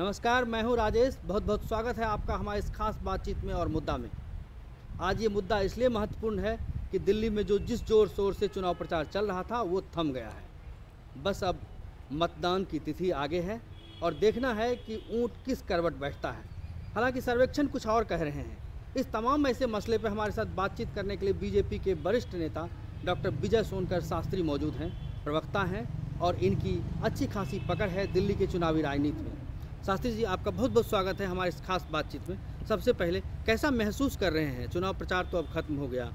नमस्कार मैं हूं राजेश बहुत बहुत स्वागत है आपका हमारे इस खास बातचीत में और मुद्दा में आज ये मुद्दा इसलिए महत्वपूर्ण है कि दिल्ली में जो जिस जोर शोर से चुनाव प्रचार चल रहा था वो थम गया है बस अब मतदान की तिथि आगे है और देखना है कि ऊँट किस करवट बैठता है हालांकि सर्वेक्षण कुछ और कह रहे हैं इस तमाम ऐसे मसले पर हमारे साथ बातचीत करने के लिए बीजेपी के वरिष्ठ नेता डॉक्टर विजय सोनकर शास्त्री मौजूद हैं प्रवक्ता हैं और इनकी अच्छी खासी पकड़ है दिल्ली के चुनावी राजनीति में शास्त्री जी आपका बहुत बहुत स्वागत है हमारे इस खास बातचीत में सबसे पहले कैसा महसूस कर रहे हैं चुनाव प्रचार तो अब खत्म हो गया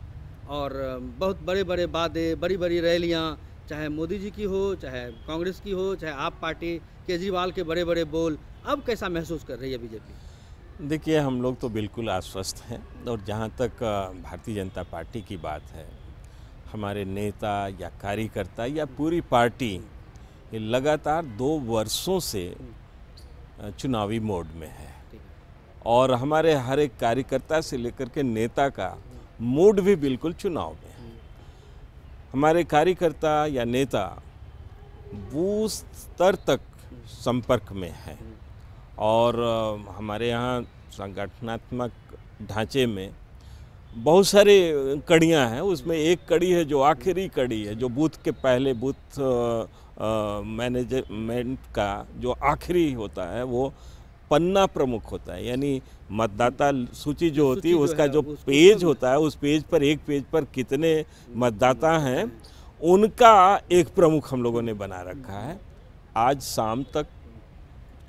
और बहुत बड़े बड़े वादे बड़ी बड़ी रैलियाँ चाहे मोदी जी की हो चाहे कांग्रेस की हो चाहे आप पार्टी केजरीवाल के बड़े बड़े बोल अब कैसा महसूस कर रही है बीजेपी देखिए हम लोग तो बिल्कुल आश्वस्त हैं और जहाँ तक भारतीय जनता पार्टी की बात है हमारे नेता या कार्यकर्ता या पूरी पार्टी लगातार दो वर्षों से हम्म। चुनावी मोड में है और हमारे हर एक कार्यकर्ता से लेकर के नेता का मूड भी बिल्कुल चुनाव में है हमारे कार्यकर्ता या नेता बूथ स्तर तक संपर्क में है और हमारे यहाँ संगठनात्मक ढांचे में बहुत सारे कड़ियाँ हैं उसमें एक कड़ी है जो आखिरी कड़ी है जो बूथ के पहले बूथ मैनेजमेंट का जो आखिरी होता है वो पन्ना प्रमुख होता है यानी मतदाता सूची जो होती है उसका जो पेज होता है उस पेज पर एक पेज पर कितने मतदाता हैं उनका एक प्रमुख हम लोगों ने बना रखा है आज शाम तक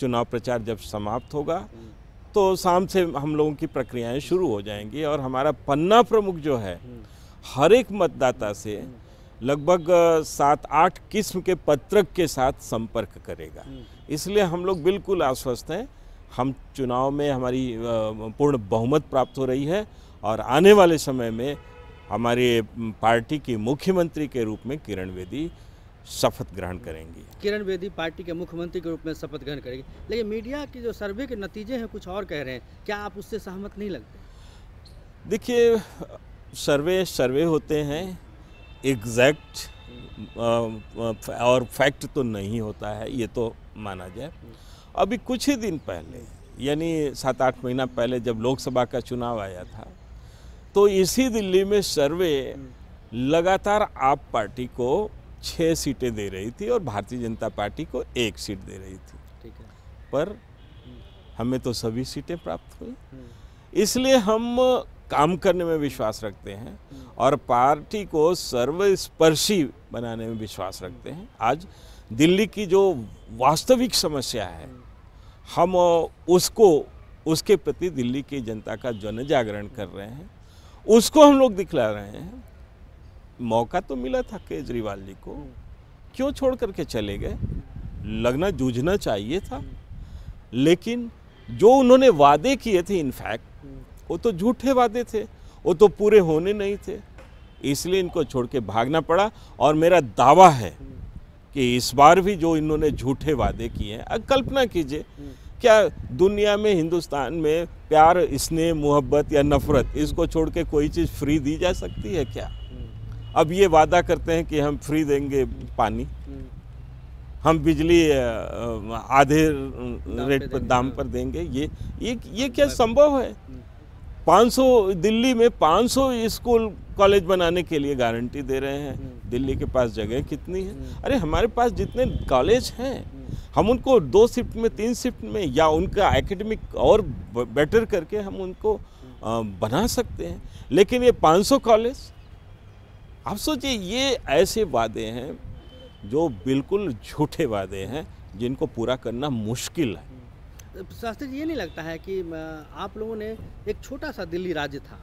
चुनाव प्रचार जब समाप्त होगा तो शाम से हम लोगों की प्रक्रियाएं शुरू हो जाएंगी और हमारा पन्ना प्रमुख जो है हम्म। हर एक मतदाता से हम्म। लगभग सात आठ किस्म के पत्रक के साथ संपर्क करेगा हम्म। इसलिए हम लोग बिल्कुल आश्वस्त हैं हम चुनाव में हमारी पूर्ण बहुमत प्राप्त हो रही है और आने वाले समय में हमारे पार्टी की मुख्यमंत्री के रूप में किरण बेदी शपथ ग्रहण करेंगी किरण बेदी पार्टी के मुख्यमंत्री के रूप में शपथ ग्रहण करेगी लेकिन मीडिया के जो सर्वे के नतीजे हैं कुछ और कह रहे हैं क्या आप उससे सहमत नहीं लगते देखिए सर्वे सर्वे होते हैं एग्जैक्ट और फैक्ट तो नहीं होता है ये तो माना जाए अभी कुछ ही दिन पहले यानी सात आठ महीना पहले जब लोकसभा का चुनाव आया था तो इसी दिल्ली में सर्वे हम्म। लगातार आप पार्टी को छः सीटें दे रही थी और भारतीय जनता पार्टी को एक सीट दे रही थी ठीक है पर हमें तो सभी सीटें प्राप्त हुई हम्म। इसलिए हम काम करने में विश्वास रखते हैं हम्म। और पार्टी को सर्वस्पर्शी बनाने में विश्वास रखते हैं आज दिल्ली की जो वास्तविक समस्या है हम्म। हम उसको उसके प्रति दिल्ली की जनता का जन जागरण कर रहे हैं उसको हम लोग दिखला रहे हैं मौका तो मिला था केजरीवाल जी को क्यों छोड़ करके चले गए लगना जूझना चाहिए था लेकिन जो उन्होंने वादे किए थे इनफैक्ट वो तो झूठे वादे थे वो तो पूरे होने नहीं थे इसलिए इनको छोड़ के भागना पड़ा और मेरा दावा है कि इस बार भी जो इन्होंने झूठे वादे किए हैं कल्पना कीजिए क्या दुनिया में हिंदुस्तान में प्यार स्नेह मोहब्बत या नफरत इसको छोड़ के कोई चीज़ फ्री दी जा सकती है क्या अब ये वादा करते हैं कि हम फ्री देंगे पानी हम बिजली आधे रेट पर दाम पर देंगे ये ये ये क्या संभव है 500 हम्म। दिल्ली में 500 स्कूल कॉलेज बनाने के लिए गारंटी दे रहे हैं हम्म। दिल्ली के पास जगह कितनी है हम्म। अरे हमारे पास जितने कॉलेज हैं हम उनको दो शिफ्ट में तीन शिफ्ट में या उनका एकेडमिक और बेटर करके हम उनको बना सकते हैं लेकिन ये 500 कॉलेज आप सोचिए ये ऐसे वादे हैं जो बिल्कुल झूठे वादे हैं जिनको पूरा करना मुश्किल है शास्त्री जी ये नहीं लगता है कि आप लोगों ने एक छोटा सा दिल्ली राज्य था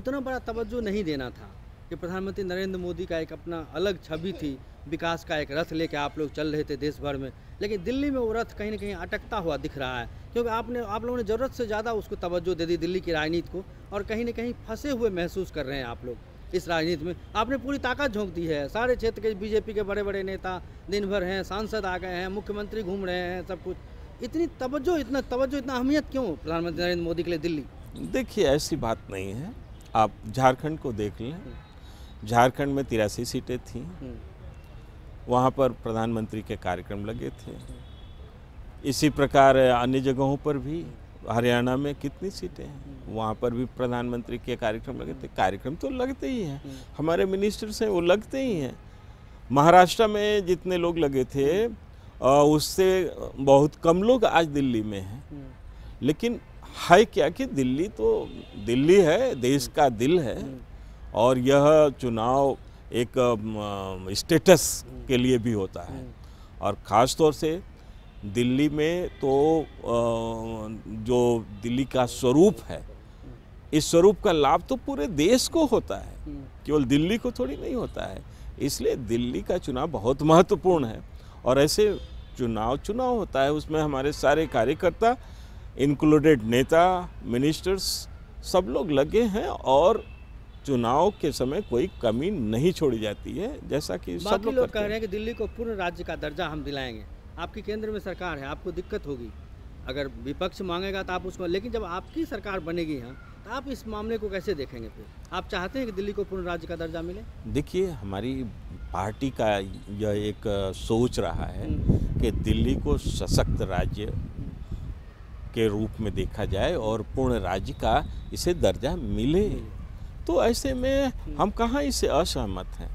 उतना बड़ा तवज्जो नहीं देना था कि प्रधानमंत्री नरेंद्र मोदी का एक अपना अलग छवि थी विकास का एक रथ लेके आप लोग चल रहे थे देश भर में लेकिन दिल्ली में वो रथ कहीं ना कहीं अटकता हुआ दिख रहा है क्योंकि आपने आप लोगों ने ज़रूरत से ज़्यादा उसको तवज्जो दे दी दिल्ली की राजनीति को और कहीं ना कहीं फंसे हुए महसूस कर रहे हैं आप लोग इस राजनीति में आपने पूरी ताकत झोंक दी है सारे क्षेत्र के बीजेपी के बड़े बड़े नेता दिन भर हैं सांसद आ गए हैं मुख्यमंत्री घूम रहे हैं सब कुछ इतनी तवज्जो इतना तवज्जो इतना अहमियत क्यों प्रधानमंत्री नरेंद्र मोदी के लिए दिल्ली देखिए ऐसी बात नहीं है आप झारखंड को देख लें हम्म। झारखंड में तिरासी सीटें थी हम्म। वहाँ पर प्रधानमंत्री के कार्यक्रम लगे थे हम्म। इसी प्रकार अन्य जगहों पर भी हरियाणा में कितनी सीटें हैं वहाँ पर भी प्रधानमंत्री के कार्यक्रम लगते कार्यक्रम तो लगते ही हैं हम्म। हमारे मिनिस्टर्स हैं वो लगते ही हैं महाराष्ट्र में जितने लोग लगे थे उससे बहुत कम लोग आज दिल्ली में हैं हम्म। लेकिन है क्या कि दिल्ली तो दिल्ली है देश हम्म। का दिल है और यह चुनाव एक स्टेटस के लिए भी होता है और ख़ास तौर से दिल्ली में तो जो दिल्ली का स्वरूप है इस स्वरूप का लाभ तो पूरे देश को होता है केवल दिल्ली को थोड़ी नहीं होता है इसलिए दिल्ली का चुनाव बहुत महत्वपूर्ण है और ऐसे चुनाव चुनाव होता है उसमें हमारे सारे कार्यकर्ता इंक्लूडेड नेता मिनिस्टर्स सब लोग लगे हैं और चुनाव के समय कोई कमी नहीं छोड़ी जाती है जैसा कि सब लोग, लोग कह रहे हैं कि दिल्ली को पूर्ण राज्य का दर्जा हम दिलाएंगे आपकी केंद्र में सरकार है आपको दिक्कत होगी अगर विपक्ष मांगेगा तो आप उसमें लेकिन जब आपकी सरकार बनेगी यहाँ तो आप इस मामले को कैसे देखेंगे फिर आप चाहते हैं कि दिल्ली को पूर्ण राज्य का दर्जा मिले देखिए हमारी पार्टी का यह एक सोच रहा है हम्म। कि दिल्ली को सशक्त राज्य के रूप में देखा जाए और पूर्ण राज्य का इसे दर्जा मिले हम्म। तो ऐसे में हम्म। हम कहाँ इसे असहमत हैं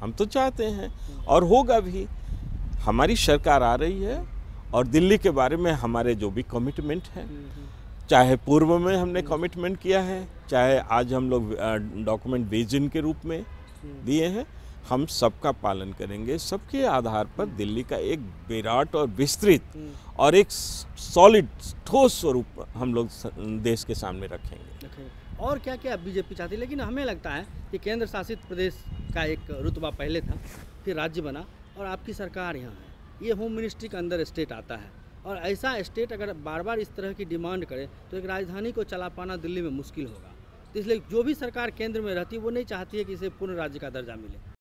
हम तो चाहते हैं और होगा भी हमारी सरकार आ रही है और दिल्ली के बारे में हमारे जो भी कमिटमेंट है हम्म, हम्म। चाहे पूर्व में हमने कमिटमेंट किया है चाहे आज हम लोग डॉक्यूमेंट बेजिन के रूप में हम्म। दिए हैं हम सबका पालन करेंगे सबके आधार पर दिल्ली का एक विराट और विस्तृत और एक सॉलिड ठोस स्वरूप हम लोग देश के सामने रखेंगे और क्या क्या बीजेपी चाहती है लेकिन हमें लगता है कि केंद्र शासित प्रदेश का एक रुतबा पहले था फिर राज्य बना और आपकी सरकार यहाँ है ये होम मिनिस्ट्री के अंदर स्टेट आता है और ऐसा स्टेट अगर बार बार इस तरह की डिमांड करे तो एक राजधानी को चला पाना दिल्ली में मुश्किल होगा इसलिए जो भी सरकार केंद्र में रहती है वो नहीं चाहती है कि इसे पूर्ण राज्य का दर्जा मिले